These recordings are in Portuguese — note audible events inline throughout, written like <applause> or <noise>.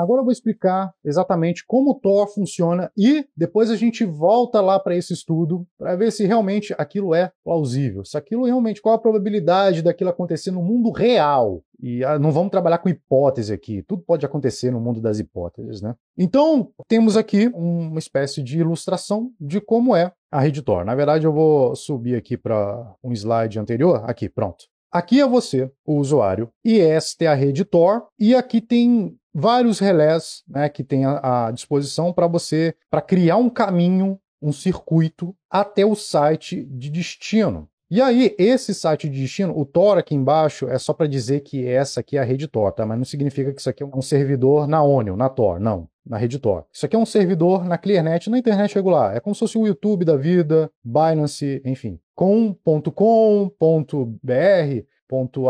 Agora eu vou explicar exatamente como o Thor funciona e depois a gente volta lá para esse estudo para ver se realmente aquilo é plausível, se aquilo realmente, qual a probabilidade daquilo acontecer no mundo real. E ah, não vamos trabalhar com hipótese aqui, tudo pode acontecer no mundo das hipóteses, né? Então, temos aqui uma espécie de ilustração de como é a rede Tor. Na verdade, eu vou subir aqui para um slide anterior. Aqui, pronto. Aqui é você, o usuário, e esta é a rede Tor, e aqui tem vários relés né, que tem à disposição para você para criar um caminho, um circuito até o site de destino. E aí, esse site de destino, o Tor aqui embaixo, é só para dizer que essa aqui é a rede Tor, tá? Mas não significa que isso aqui é um servidor na Onion, na Tor, não, na rede Tor. Isso aqui é um servidor na ClearNet, na internet regular. É como se fosse o YouTube da vida, Binance, enfim. Com.com.br,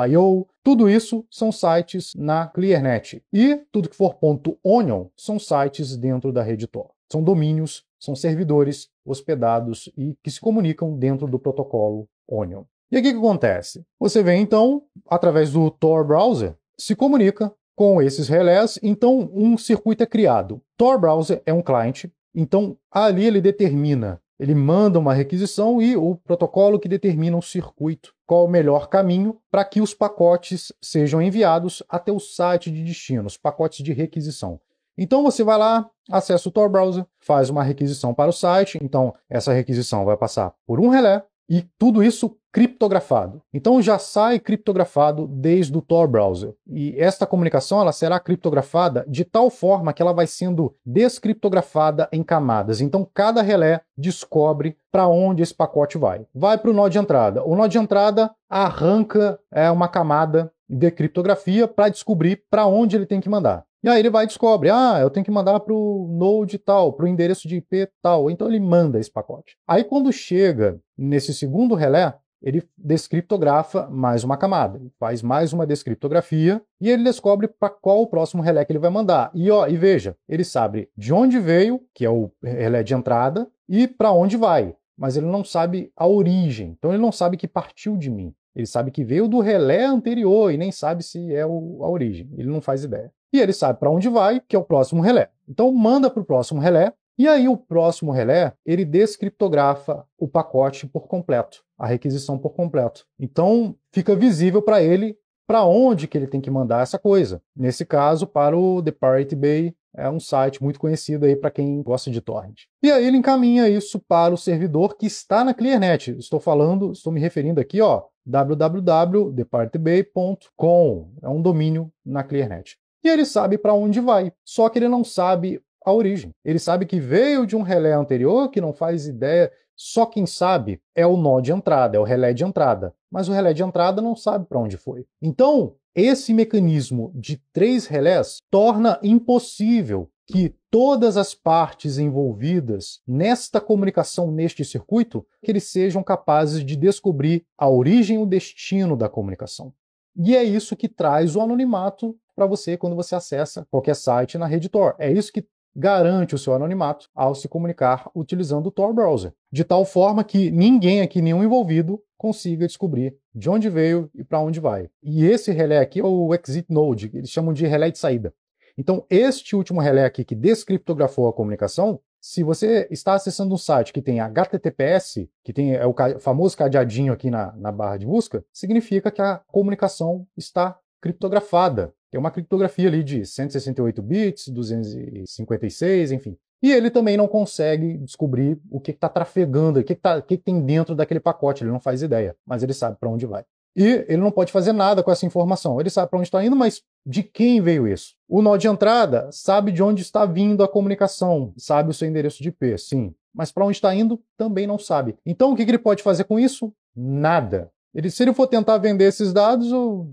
.io, tudo isso são sites na ClearNet. E tudo que for .onion são sites dentro da rede Tor. São domínios, são servidores hospedados e que se comunicam dentro do protocolo Onion. E o que acontece? Você vem então, através do Tor Browser, se comunica com esses relés, então um circuito é criado. Tor Browser é um cliente, então ali ele determina ele manda uma requisição e o protocolo que determina o circuito, qual o melhor caminho para que os pacotes sejam enviados até o site de destino, os pacotes de requisição. Então você vai lá, acessa o Tor Browser, faz uma requisição para o site, então essa requisição vai passar por um relé, e tudo isso criptografado. Então já sai criptografado desde o Tor browser. E esta comunicação ela será criptografada de tal forma que ela vai sendo descriptografada em camadas. Então cada relé descobre para onde esse pacote vai. Vai para o nó de entrada. O nó de entrada arranca é, uma camada de criptografia para descobrir para onde ele tem que mandar. E aí ele vai e descobre, ah, eu tenho que mandar para o node tal, para o endereço de IP tal. Então ele manda esse pacote. Aí quando chega nesse segundo relé, ele descriptografa mais uma camada, faz mais uma descriptografia e ele descobre para qual o próximo relé que ele vai mandar. E ó, e veja, ele sabe de onde veio, que é o relé de entrada, e para onde vai, mas ele não sabe a origem. Então ele não sabe que partiu de mim. Ele sabe que veio do relé anterior e nem sabe se é o, a origem. Ele não faz ideia. E ele sabe para onde vai, que é o próximo relé. Então manda para o próximo relé. E aí o próximo relé, ele descriptografa o pacote por completo, a requisição por completo. Então fica visível para ele para onde que ele tem que mandar essa coisa. Nesse caso, para o The Pirate Bay é um site muito conhecido aí para quem gosta de torrent. E aí ele encaminha isso para o servidor que está na ClearNet. Estou falando, estou me referindo aqui, ó, www.departbay.com. É um domínio na ClearNet. E ele sabe para onde vai, só que ele não sabe a origem. Ele sabe que veio de um relé anterior que não faz ideia, só quem sabe é o nó de entrada, é o relé de entrada, mas o relé de entrada não sabe para onde foi. Então, esse mecanismo de três relés torna impossível que todas as partes envolvidas nesta comunicação, neste circuito, que eles sejam capazes de descobrir a origem e o destino da comunicação. E é isso que traz o anonimato para você quando você acessa qualquer site na rede Tor. É isso que garante o seu anonimato ao se comunicar utilizando o Tor Browser, de tal forma que ninguém aqui, nenhum envolvido, consiga descobrir de onde veio e para onde vai. E esse relé aqui é o exit node, eles chamam de relé de saída. Então, este último relé aqui que descriptografou a comunicação, se você está acessando um site que tem HTTPS, que tem é o famoso cadeadinho aqui na, na barra de busca, significa que a comunicação está criptografada. Tem uma criptografia ali de 168 bits, 256, enfim. E ele também não consegue descobrir o que está trafegando, o que, que, tá, o que, que tem dentro daquele pacote, ele não faz ideia, mas ele sabe para onde vai. E ele não pode fazer nada com essa informação. Ele sabe para onde está indo, mas de quem veio isso? O nó de entrada sabe de onde está vindo a comunicação, sabe o seu endereço de IP, sim. Mas para onde está indo também não sabe. Então o que, que ele pode fazer com isso? Nada. Ele, se ele for tentar vender esses dados,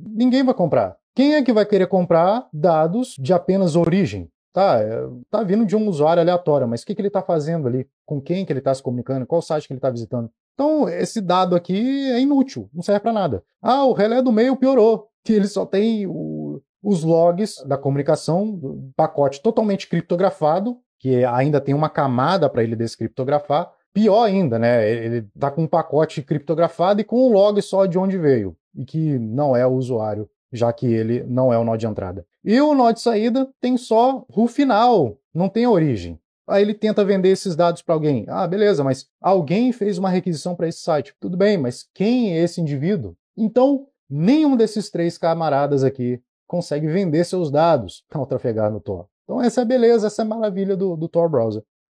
ninguém vai comprar. Quem é que vai querer comprar dados de apenas origem? Tá, é, tá vindo de um usuário aleatório, mas o que, que ele está fazendo ali? Com quem que ele está se comunicando? Qual site que ele está visitando? Então, esse dado aqui é inútil, não serve para nada. Ah, o relé do meio piorou, que ele só tem o, os logs da comunicação, um pacote totalmente criptografado, que ainda tem uma camada para ele descriptografar. Pior ainda, né? Ele está com um pacote criptografado e com um log só de onde veio, e que não é o usuário, já que ele não é o nó de entrada. E o nó de saída tem só o final, não tem origem. Aí ele tenta vender esses dados para alguém. Ah, beleza, mas alguém fez uma requisição para esse site. Tudo bem, mas quem é esse indivíduo? Então, nenhum desses três camaradas aqui consegue vender seus dados ao <laughs> trafegar no Tor. Então, essa é a beleza, essa é a maravilha do, do Tor Browser.